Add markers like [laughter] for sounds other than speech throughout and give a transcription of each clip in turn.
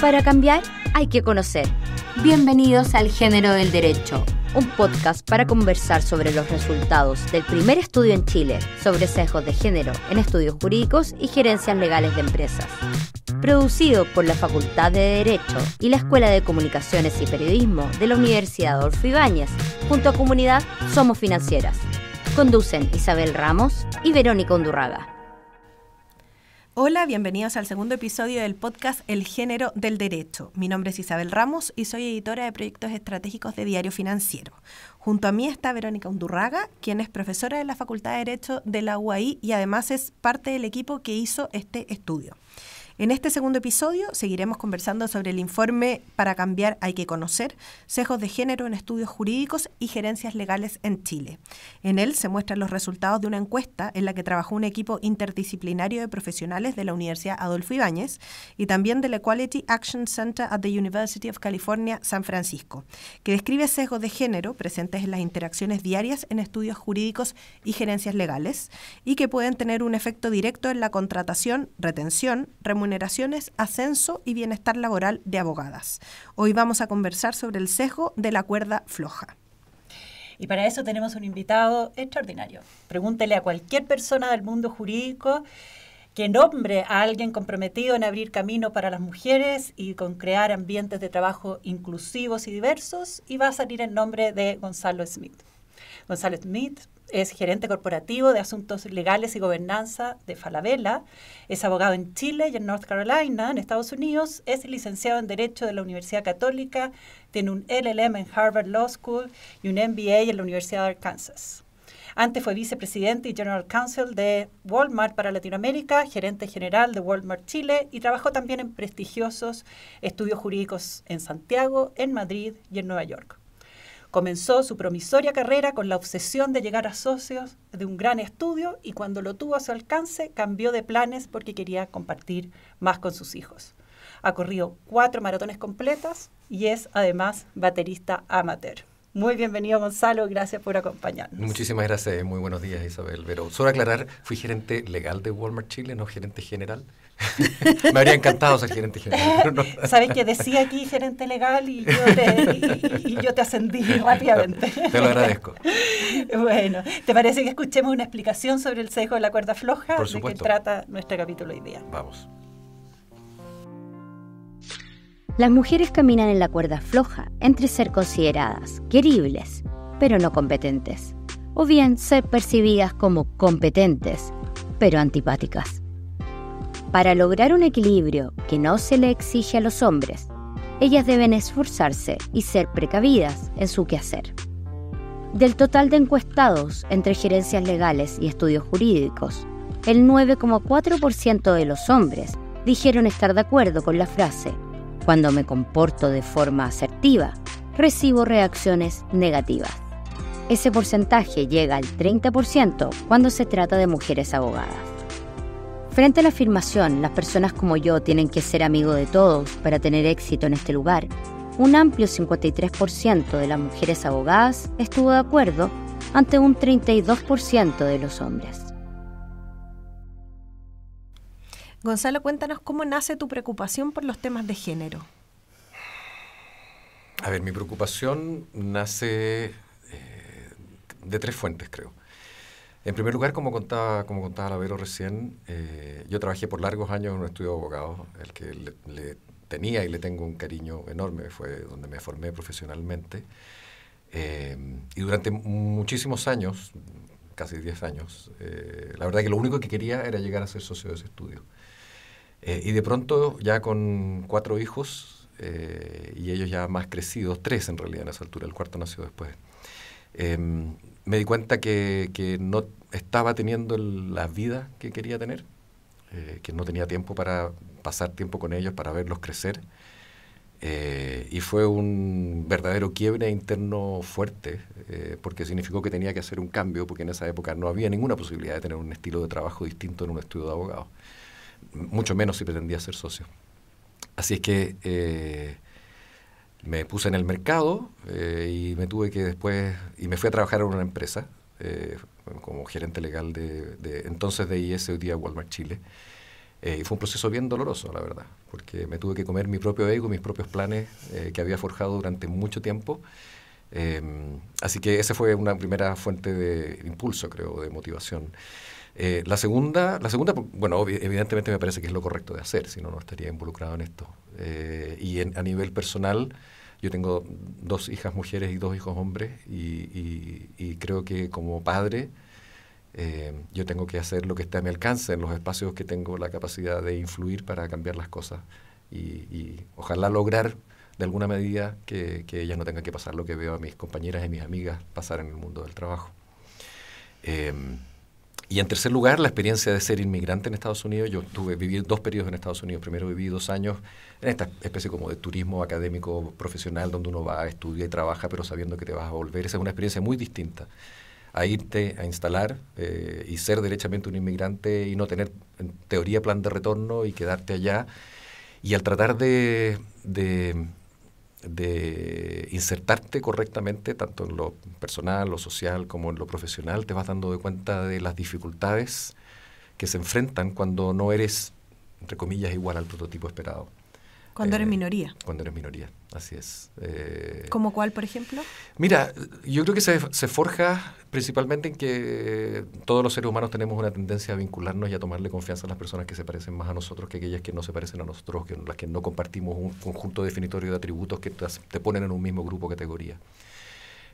Para cambiar hay que conocer. Bienvenidos al Género del Derecho, un podcast para conversar sobre los resultados del primer estudio en Chile sobre sesgos de género en estudios jurídicos y gerencias legales de empresas. Producido por la Facultad de Derecho y la Escuela de Comunicaciones y Periodismo de la Universidad Adolfo Ibáñez, junto a Comunidad Somos Financieras. Conducen Isabel Ramos y Verónica Undurraga. Hola, bienvenidos al segundo episodio del podcast El género del derecho. Mi nombre es Isabel Ramos y soy editora de proyectos estratégicos de Diario Financiero. Junto a mí está Verónica Undurraga, quien es profesora de la Facultad de Derecho de la UAI y además es parte del equipo que hizo este estudio. En este segundo episodio seguiremos conversando sobre el informe Para cambiar hay que conocer, sesgos de género en estudios jurídicos y gerencias legales en Chile. En él se muestran los resultados de una encuesta en la que trabajó un equipo interdisciplinario de profesionales de la Universidad Adolfo Ibáñez y también del Equality Action Center at the University of California, San Francisco, que describe sesgos de género presentes en las interacciones diarias en estudios jurídicos y gerencias legales y que pueden tener un efecto directo en la contratación, retención, remuneración remuneraciones, ascenso y bienestar laboral de abogadas. Hoy vamos a conversar sobre el sesgo de la cuerda floja. Y para eso tenemos un invitado extraordinario. Pregúntele a cualquier persona del mundo jurídico que nombre a alguien comprometido en abrir camino para las mujeres y con crear ambientes de trabajo inclusivos y diversos, y va a salir el nombre de Gonzalo Smith. Gonzalo Smith es gerente corporativo de asuntos legales y gobernanza de Falabella, es abogado en Chile y en North Carolina, en Estados Unidos, es licenciado en Derecho de la Universidad Católica, tiene un LLM en Harvard Law School y un MBA en la Universidad de Arkansas. Antes fue vicepresidente y general counsel de Walmart para Latinoamérica, gerente general de Walmart Chile y trabajó también en prestigiosos estudios jurídicos en Santiago, en Madrid y en Nueva York. Comenzó su promisoria carrera con la obsesión de llegar a socios de un gran estudio y cuando lo tuvo a su alcance cambió de planes porque quería compartir más con sus hijos. Ha corrido cuatro maratones completas y es además baterista amateur. Muy bienvenido Gonzalo, gracias por acompañarnos. Muchísimas gracias, muy buenos días Isabel. Pero solo aclarar, fui gerente legal de Walmart Chile, no gerente general. [laughs] Me habría encantado ser gerente general. [laughs] Sabes que decía aquí gerente legal y yo te, ascendí [laughs] rápidamente. te lo agradezco. Bueno, ¿te parece que escuchemos una explicación sobre el sesgo de la cuerda floja de que trata nuestro capítulo hoy día? Vamos. Las mujeres caminan en la cuerda floja entre ser consideradas queribles, pero no competentes, o bien ser percibidas como competentes, pero antipáticas. Para lograr un equilibrio que no se le exige a los hombres, ellas deben esforzarse y ser precavidas en su quehacer. Del total de encuestados entre gerencias legales y estudios jurídicos, el 9,4% de los hombres dijeron estar de acuerdo con la frase, cuando me comporto de forma asertiva, recibo reacciones negativas. Ese porcentaje llega al 30% cuando se trata de mujeres abogadas. Frente a la afirmación, las personas como yo tienen que ser amigos de todos para tener éxito en este lugar, un amplio 53% de las mujeres abogadas estuvo de acuerdo ante un 32% de los hombres. Gonzalo, cuéntanos cómo nace tu preocupación por los temas de género. A ver, mi preocupación nace eh, de tres fuentes, creo. En primer lugar, como contaba, como contaba la Vero recién, eh, yo trabajé por largos años en un estudio de abogados, el que le, tenía y le tengo un cariño enorme, fue donde me formé profesionalmente. Eh, y durante muchísimos años, casi 10 años, eh, la verdad que lo único que quería era llegar a ser socio de ese estudio. y de pronto, ya con cuatro hijos, y ellos ya más crecidos, tres en realidad en esa altura, el cuarto nació después me di cuenta que, no estaba teniendo la vida que quería tener, eh, que no tenía tiempo para pasar tiempo con ellos, para verlos crecer. Eh, y fue un verdadero quiebre interno fuerte, eh, porque significó que tenía que hacer un cambio, porque en esa época no había ninguna posibilidad de tener un estilo de trabajo distinto en un estudio de abogados, mucho menos si pretendía ser socio. Así es que me puse en el mercado eh, y me tuve que después, y me fui a trabajar en una empresa eh, como gerente legal de, entonces de IS, hoy día Walmart Chile. Eh, y fue un proceso bien doloroso, la verdad, porque me tuve que comer mi propio ego, mis propios planes que había forjado durante mucho tiempo. Em, así que esa fue una primera fuente de impulso, creo, de motivación. Eh, la segunda, la segunda, bueno, evidentemente me parece que es lo correcto de hacer, si no, no estaría involucrado en esto. Eh, y a nivel personal, yo tengo dos hijas mujeres y dos hijos hombres, y, creo que como padre eh, yo tengo que hacer lo que esté a mi alcance en los espacios que tengo la capacidad de influir para cambiar las cosas y, ojalá lograr de alguna medida que, que ellas no tengan que pasar lo que veo a mis compañeras y mis amigas pasar en el mundo del trabajo. Em, y en tercer lugar, la experiencia de ser inmigrante en Estados Unidos. Yo tuve, viví dos periodos en Estados Unidos. Primero viví dos años en esta especie como de turismo académico profesional, donde uno va, estudia y trabaja, pero sabiendo que te vas a volver. Esa es una experiencia muy distinta a irte a instalar eh, y ser derechamente un inmigrante y no tener, en teoría, plan de retorno y quedarte allá. Y al tratar de de insertarte correctamente, tanto en lo personal, lo social, como en lo profesional, te vas dando de cuenta de las dificultades que se enfrentan cuando no eres, entre comillas, igual al prototipo esperado. Cuando eres eh, minoría. Cuando eres minoría, así es. Eh, ¿Como cuál, por ejemplo? Mira, yo creo que se, forja principalmente en que todos los seres humanos tenemos una tendencia a vincularnos y a tomarle confianza a las personas que se parecen más a nosotros que aquellas que no se parecen a nosotros, que las que no compartimos un conjunto definitorio de atributos que te ponen en un mismo grupo categoría.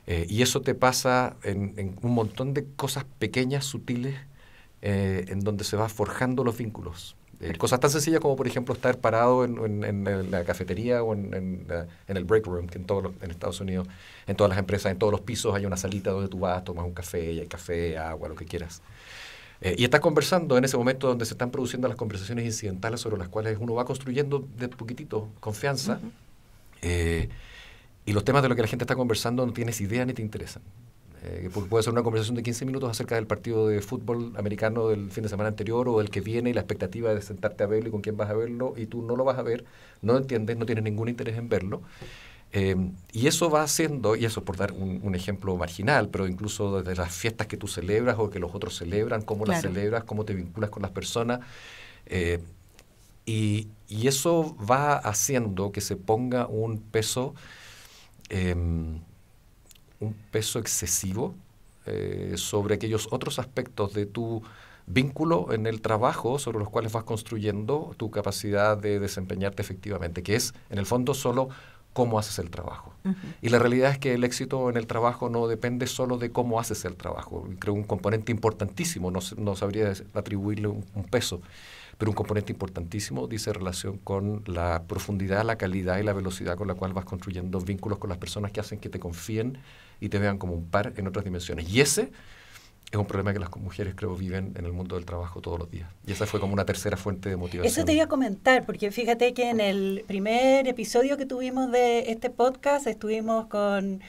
Eh, y eso te pasa en, un montón de cosas pequeñas, sutiles, en donde se van forjando los vínculos. Eh, cosas tan sencillas como, por ejemplo, estar parado en, la cafetería o en, el break room, que en, todos en Estados Unidos, en todas las empresas, en todos los pisos hay una salita donde tú vas, tomas un café, y hay café, agua, lo que quieras. Eh, y estás conversando en ese momento donde se están produciendo las conversaciones incidentales sobre las cuales uno va construyendo de poquitito confianza. Eh, y los temas de lo que la gente está conversando no tienes idea ni te interesan. Eh, porque puede ser una conversación de 15 minutos acerca del partido de fútbol americano del fin de semana anterior o el que viene y la expectativa de sentarte a verlo y con quién vas a verlo y tú no lo vas a ver, no entiendes, no tienes ningún interés en verlo. Eh, y eso va haciendo, y eso por dar un, ejemplo marginal, pero incluso desde las fiestas que tú celebras o que los otros celebran, cómo las celebras, cómo te vinculas con las personas. Eh, y, y, eso va haciendo que se ponga un peso em, un peso excesivo eh, sobre aquellos otros aspectos de tu vínculo en el trabajo sobre los cuales vas construyendo tu capacidad de desempeñarte efectivamente, que es en el fondo solo cómo haces el trabajo. Y la realidad es que el éxito en el trabajo no depende solo de cómo haces el trabajo. Creo un componente importantísimo, no, sabría atribuirle un, peso, pero un componente importantísimo dice relación con la profundidad, la calidad y la velocidad con la cual vas construyendo vínculos con las personas que hacen que te confíen y te vean como un par en otras dimensiones. Y ese es un problema que las mujeres creo viven en el mundo del trabajo todos los días. Y esa fue como una tercera fuente de motivación. Eso te iba a comentar, porque fíjate que en el primer episodio que tuvimos de este podcast estuvimos con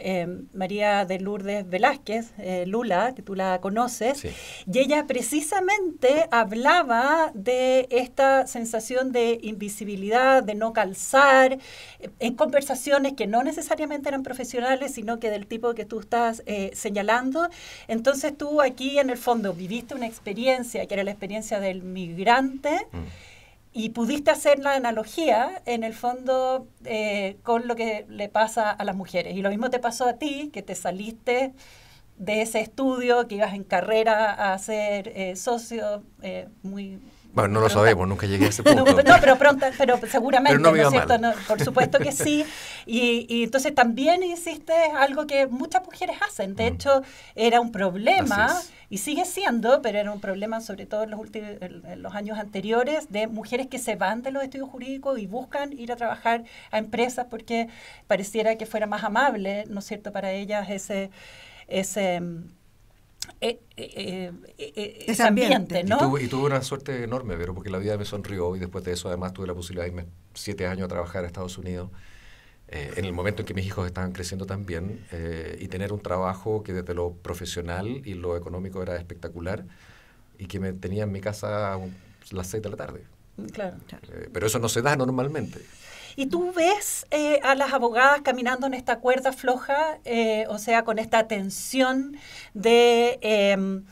Em, María de Lourdes Velázquez, eh, Lula, que tú la conoces, y ella precisamente hablaba de esta sensación de invisibilidad, de no calzar, eh, en conversaciones que no necesariamente eran profesionales, sino que del tipo que tú estás eh, señalando. Entonces tú aquí en el fondo viviste una experiencia, que era la experiencia del migrante. Mm. Y pudiste hacer la analogía, en el fondo, eh, con lo que le pasa a las mujeres. Y lo mismo te pasó a ti, que te saliste de ese estudio, que ibas en carrera a ser eh, socio, eh, muy bueno, no lo sabemos, nunca llegué a ese punto. no, pero pronto, pero seguramente, no, cierto? por supuesto que sí. [laughs] Y, entonces también hiciste algo que muchas mujeres hacen. De mm. hecho, era un problema, y sigue siendo, pero era un problema sobre todo en los, últimos, los años anteriores, de mujeres que se van de los estudios jurídicos y buscan ir a trabajar a empresas porque pareciera que fuera más amable, ¿no es cierto?, para ellas ese... ese mm, eh, eh, eh, eh, ese ambiente, ¿no? Y tuve, una suerte enorme, pero porque la vida me sonrió y después de eso además tuve la posibilidad de irme siete años a trabajar a Estados Unidos, en el momento en que mis hijos estaban creciendo también, y tener un trabajo que desde lo profesional y lo económico era espectacular y que me tenía en mi casa a las seis de la tarde. claro. pero eso no se da normalmente. Y tú ves eh, a las abogadas caminando en esta cuerda floja, eh, o sea, con esta tensión de em,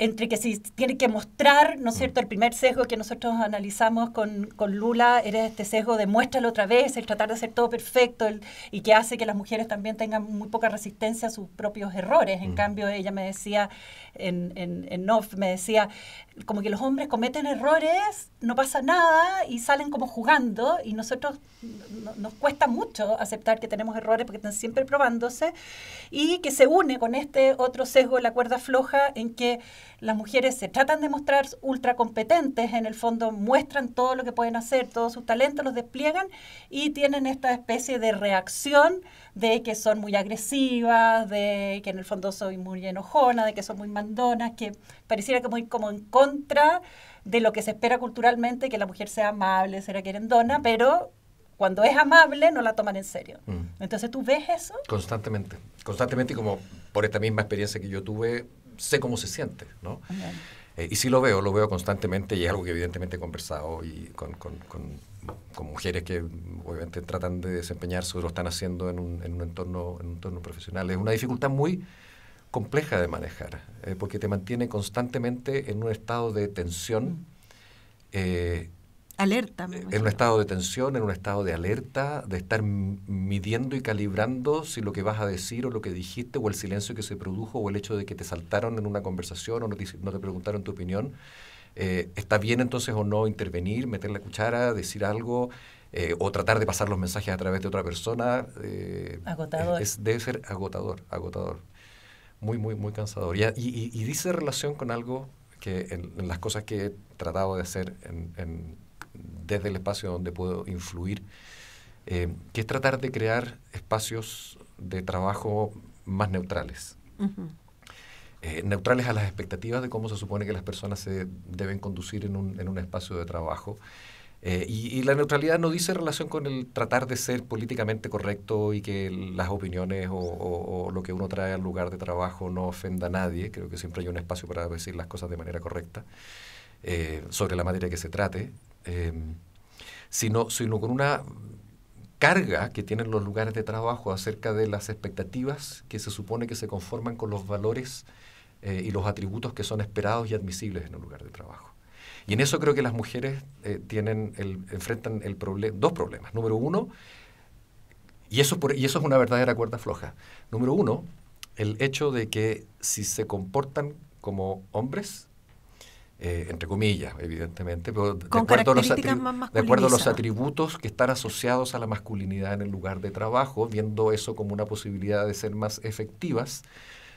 entre que si tiene que mostrar, ¿no es mm. cierto?, el primer sesgo que nosotros analizamos con, con Lula era este sesgo de muéstralo otra vez, el tratar de hacer todo perfecto y que hace que las mujeres también tengan muy poca resistencia a sus propios errores. En mm. cambio, ella me decía, en, en, me decía, como que los hombres cometen errores, no pasa nada y salen como jugando y nosotros nos cuesta mucho aceptar que tenemos errores porque están siempre probándose y que se une con este otro sesgo de la cuerda floja en que las mujeres se tratan de mostrar ultra competentes, en el fondo muestran todo lo que pueden hacer, todos sus talentos los despliegan y tienen esta especie de reacción de que son muy agresivas, de que en el fondo soy muy enojona, de que son muy mandonas, que pareciera que muy como en contra de lo que se espera culturalmente, que la mujer sea amable, sea querendona, pero cuando es amable no la toman en serio. Mm. Entonces, ¿tú ves eso? Constantemente, constantemente, como por esta misma experiencia que yo tuve, sé cómo se siente, ¿no? Eh, y si lo veo, lo veo constantemente y es algo que evidentemente he conversado y con, mujeres que obviamente tratan de desempeñarse o lo están haciendo en un, entorno, en un profesional. Es una dificultad muy compleja de manejar, eh, porque te mantiene constantemente en un estado de tensión. Mm. Eh, Alerta. Eh, en un estado de tensión, en un estado de alerta, de estar midiendo y calibrando si lo que vas a decir o lo que dijiste o el silencio que se produjo o el hecho de que te saltaron en una conversación o no te, preguntaron tu opinión, eh, está bien entonces o no intervenir, meter la cuchara, decir algo eh, o tratar de pasar los mensajes a través de otra persona. Eh, agotador. Es, debe ser agotador, agotador. Muy, muy, muy cansador. Y, y, dice relación con algo que en, las cosas que he tratado de hacer en desde el espacio donde puedo influir, eh, que es tratar de crear espacios de trabajo más neutrales. Eh, neutrales a las expectativas de cómo se supone que las personas se deben conducir en un, en un espacio de trabajo. Eh, y, la neutralidad no dice relación con el tratar de ser políticamente correcto y que las opiniones o, lo que uno trae al lugar de trabajo no ofenda a nadie. Creo que siempre hay un espacio para decir las cosas de manera correcta sobre la materia que se trate. Em, sino, sino con una carga que tienen los lugares de trabajo acerca de las expectativas que se supone que se conforman con los valores eh, y los atributos que son esperados y admisibles en un lugar de trabajo. Y en eso creo que las mujeres eh, tienen enfrentan el dos problemas. Número uno, y eso, y eso es una verdadera cuerda floja. Número uno, el hecho de que si se comportan como hombres, eh, entre comillas, evidentemente, pero de acuerdo, a los atributos que están asociados a la masculinidad en el lugar de trabajo, viendo eso como una posibilidad de ser más efectivas,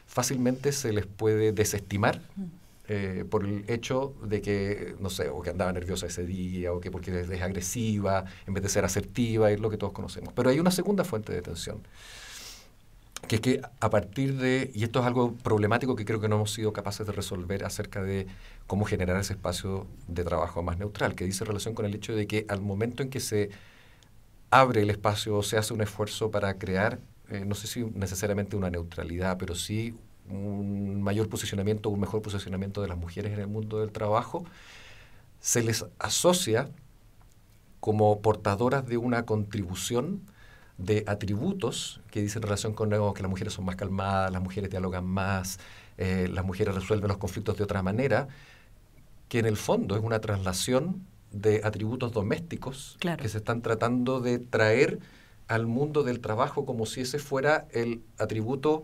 fácilmente se les puede desestimar. Mm. Eh, por el hecho de que, no sé, o que andaba nerviosa ese día, o que porque es agresiva, en vez de ser asertiva, es lo que todos conocemos. Pero hay una segunda fuente de tensión, que es que a partir de, y esto es algo problemático que creo que no hemos sido capaces de resolver acerca de cómo generar ese espacio de trabajo más neutral, que dice relación con el hecho de que al momento en que se abre el espacio o se hace un esfuerzo para crear, eh, no sé si necesariamente una neutralidad, pero sí un mayor posicionamiento, un mejor posicionamiento de las mujeres en el mundo del trabajo, se les asocia como portadoras de una contribución de atributos que dicen relación con que las mujeres son más calmadas, las mujeres dialogan más, eh, las mujeres resuelven los conflictos de otra manera, que en el fondo es una traslación de atributos domésticos que se están tratando de traer al mundo del trabajo como si ese fuera el atributo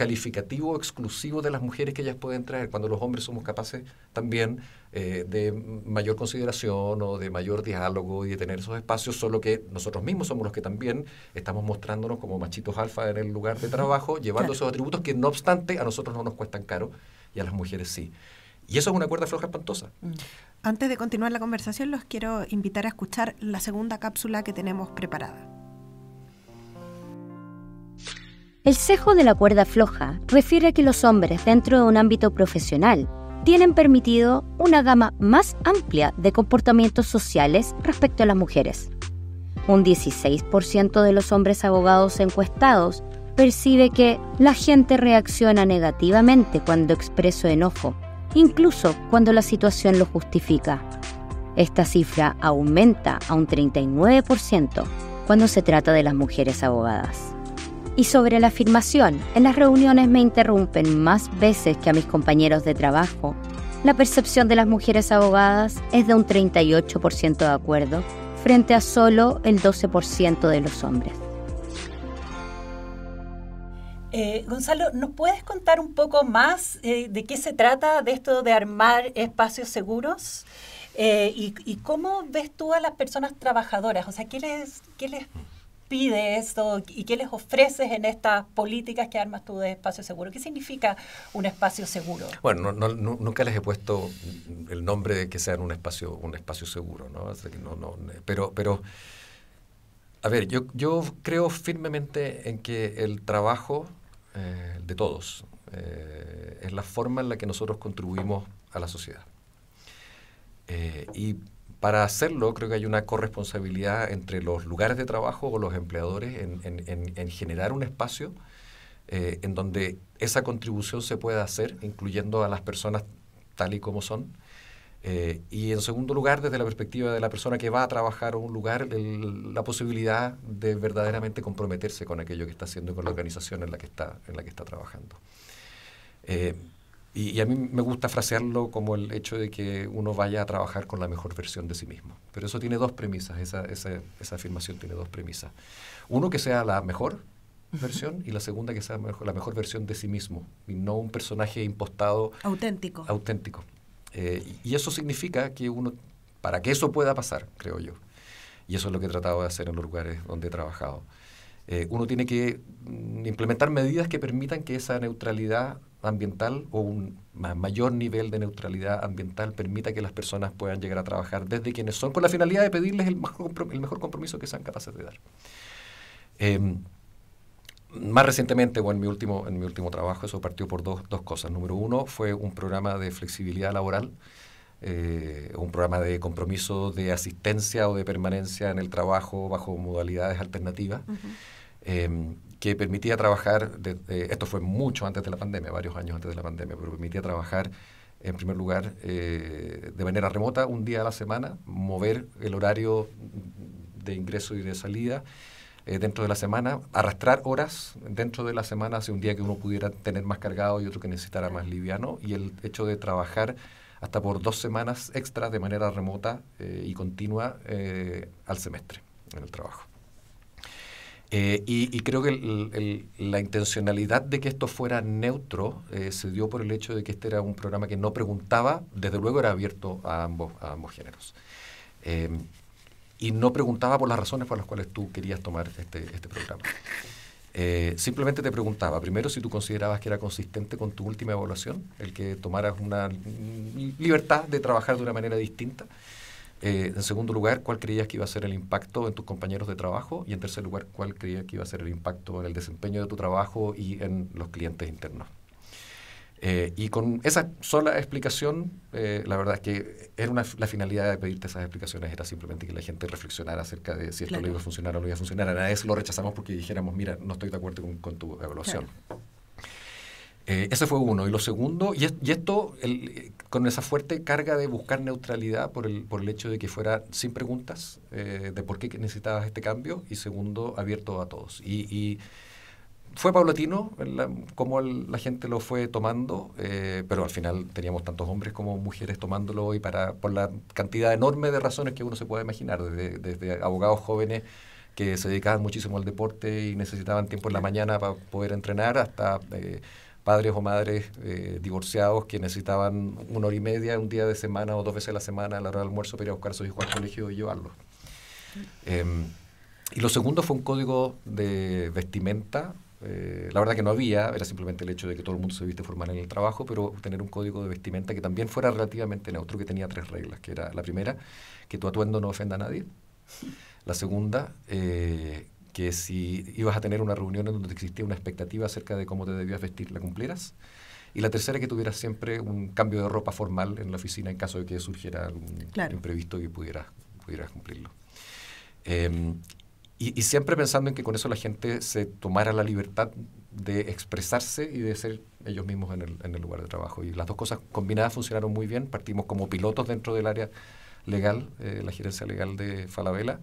calificativo exclusivo de las mujeres que ellas pueden traer, cuando los hombres somos capaces también eh, de mayor consideración o de mayor diálogo y de tener esos espacios, solo que nosotros mismos somos los que también estamos mostrándonos como machitos alfa en el lugar de trabajo, [laughs] llevando esos atributos que no obstante a nosotros no nos cuestan caro y a las mujeres sí. Y eso es una cuerda floja espantosa. Mm. Antes de continuar la conversación, los quiero invitar a escuchar la segunda cápsula que tenemos preparada. El cejo de la cuerda floja refiere a que los hombres dentro de un ámbito profesional tienen permitido una gama más amplia de comportamientos sociales respecto a las mujeres. Un 16% de los hombres abogados encuestados percibe que la gente reacciona negativamente cuando expreso enojo, incluso cuando la situación lo justifica. Esta cifra aumenta a un 39% cuando se trata de las mujeres abogadas. Y sobre la afirmación, en las reuniones me interrumpen más veces que a mis compañeros de trabajo. La percepción de las mujeres abogadas es de un 38% de acuerdo frente a solo el 12% de los hombres. Eh, Gonzalo, ¿nos puedes contar un poco más eh, de qué se trata de esto de armar espacios seguros? Eh, y, cómo ves tú a las personas trabajadoras? O sea, qué les pide esto y qué les ofreces en estas políticas que armas tú de espacio seguro? ¿Qué significa un espacio seguro? Bueno, nunca les he puesto el nombre de que sean un espacio, un espacio seguro, ¿no? pero, pero, a ver, yo, yo creo firmemente en que el trabajo eh, de todos eh, es la forma en la que nosotros contribuimos a la sociedad. Eh, y para hacerlo, creo que hay una corresponsabilidad entre los lugares de trabajo o los empleadores en, generar un espacio eh, en donde esa contribución se pueda hacer, incluyendo a las personas tal y como son. Eh, y en segundo lugar, desde la perspectiva de la persona que va a trabajar a un lugar, la posibilidad de verdaderamente comprometerse con aquello que está haciendo y con la organización en la que está, en la que está trabajando. Eh, y, a mí me gusta frasearlo como el hecho de que uno vaya a trabajar con la mejor versión de sí mismo. Pero eso tiene dos premisas, esa, afirmación tiene dos premisas. Uno, que sea la mejor versión, y la segunda, que sea la mejor versión de sí mismo, y no un personaje impostado. Auténtico. Auténtico. Eh, y eso significa que uno, para que eso pueda pasar, creo yo, y eso es lo que he tratado de hacer en los lugares donde he trabajado, eh, uno tiene que mm, implementar medidas que permitan que esa neutralidad ambiental o un mayor nivel de neutralidad ambiental permita que las personas puedan llegar a trabajar desde quienes son, con la finalidad de pedirles el mejor compromiso que sean capaces de dar. Em, más recientemente, o en mi último, en mi último trabajo, eso partió por dos, cosas. Número uno, fue un programa de flexibilidad laboral, eh, un programa de compromiso de asistencia o de permanencia en el trabajo bajo modalidades alternativas que permitía trabajar, esto fue mucho antes de la pandemia, varios años antes de la pandemia, pero permitía trabajar en primer lugar eh, de manera remota un día a la semana, mover el horario de ingreso y de salida eh, dentro de la semana, arrastrar horas dentro de la semana hacia un día que uno pudiera tener más cargado y otro que necesitara más liviano, y el hecho de trabajar hasta por dos semanas extra de manera remota eh, y continua al semestre en el trabajo. Eh, y, creo que la intencionalidad de que esto fuera neutro eh, se dio por el hecho de que este era un programa que no preguntaba, desde luego era abierto a ambos, a ambos géneros. Eh, y no preguntaba por las razones por las cuales tú querías tomar este, este programa. simplemente te preguntaba, primero, si tú considerabas que era consistente con tu última evaluación, el que tomaras una libertad de trabajar de una manera distinta. Eh, en segundo lugar, ¿cuál creías que iba a ser el impacto en tus compañeros de trabajo? Y en tercer lugar, ¿cuál creías que iba a ser el impacto en el desempeño de tu trabajo y en los clientes internos? Eh, y con esa sola explicación, eh, la verdad es que era la finalidad de pedirte esas explicaciones era simplemente que la gente reflexionara acerca de si esto le iba a funcionar o no iba a funcionar. A nadie lo rechazamos porque dijéramos, mira, no estoy de acuerdo con, tu evaluación. Eh, ese fue uno. Y lo segundo, y, esto con esa fuerte carga de buscar neutralidad por el, por el hecho de que fuera sin preguntas eh, de por qué necesitabas este cambio y segundo, abierto a todos. Y, fue paulatino como la gente lo fue tomando, eh, pero al final teníamos tantos hombres como mujeres tomándolo y para, por la cantidad enorme de razones que uno se puede imaginar, desde, abogados jóvenes que se dedicaban muchísimo al deporte y necesitaban tiempo en la mañana para poder entrenar hasta padres o madres eh, divorciados que necesitaban una hora y media, un día de semana o dos veces a la semana a la hora del almuerzo para ir a buscar sus hijos al colegio y llevarlos. Em, y lo segundo fue un código de vestimenta. Eh, la verdad que no había, era simplemente el hecho de que todo el mundo se viste formal en el trabajo, pero tener un código de vestimenta que también fuera relativamente neutro, que tenía tres reglas, que era la primera, que tu atuendo no ofenda a nadie, la segunda, eh, que si ibas a tener una reunión en donde existía una expectativa acerca de cómo te debías vestir, la cumplieras. Y la tercera, que tuvieras siempre un cambio de ropa formal en la oficina en caso de que surgiera un imprevisto y pudieras, pudieras cumplirlo. Em, y, siempre pensando en que con eso la gente se tomara la libertad de expresarse y de ser ellos mismos en el, lugar de trabajo. Y las dos cosas combinadas funcionaron muy bien. Partimos como pilotos dentro del área legal, eh, la gerencia legal de Falabella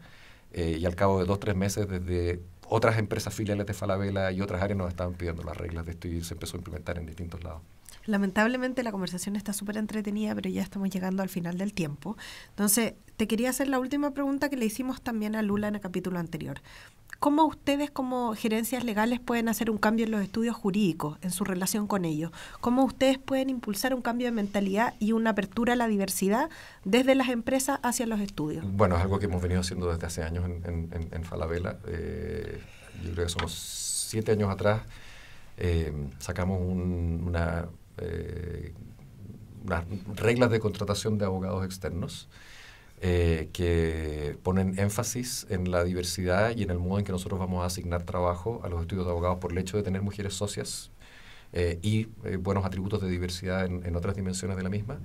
eh, y al cabo de dos, tres meses desde otras empresas filiales de Falabella y otras áreas nos estaban pidiendo las reglas de esto y se empezó a implementar en distintos lados. Lamentablemente la conversación está súper entretenida, pero ya estamos llegando al final del tiempo. Entonces, te quería hacer la última pregunta que le hicimos también a Lula en el capítulo anterior. ¿Cómo ustedes como gerencias legales pueden hacer un cambio en los estudios jurídicos, en su relación con ellos? ¿Cómo ustedes pueden impulsar un cambio de mentalidad y una apertura a la diversidad desde las empresas hacia los estudios? Bueno, es algo que hemos venido haciendo desde hace años en, en, en Falabella. Eh, yo creo que somos siete años atrás. Eh, sacamos una, eh, unas reglas de contratación de abogados externos eh, que ponen énfasis en la diversidad y en el modo en que nosotros vamos a asignar trabajo a los estudios de abogados por el hecho de tener mujeres socias eh, y eh, buenos atributos de diversidad en, otras dimensiones de la misma,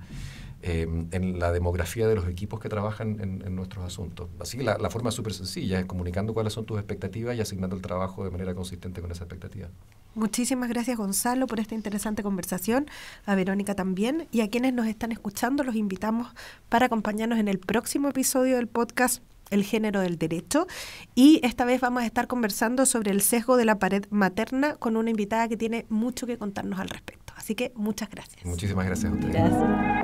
en la demografía de los equipos que trabajan en, nuestros asuntos. Así que la, la forma es súper sencilla, es comunicando cuáles son tus expectativas y asignando el trabajo de manera consistente con esa expectativa. Muchísimas gracias Gonzalo por esta interesante conversación, a Verónica también y a quienes nos están escuchando los invitamos para acompañarnos en el próximo episodio del podcast el género del derecho. Y esta vez vamos a estar conversando sobre el sesgo de la pared materna con una invitada que tiene mucho que contarnos al respecto. Así que muchas gracias. Muchísimas gracias a ustedes. Gracias.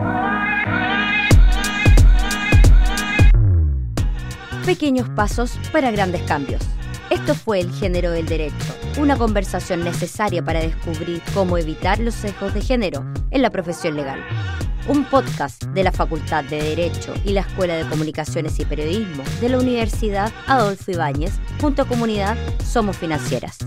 Pequeños pasos para grandes cambios. Esto fue el género del derecho una conversación necesaria para descubrir cómo evitar los sesgos de género en la profesión legal. Un podcast de la Facultad de Derecho y la Escuela de Comunicaciones y Periodismo de la Universidad Adolfo Ibáñez, junto a Comunidad Somos Financieras.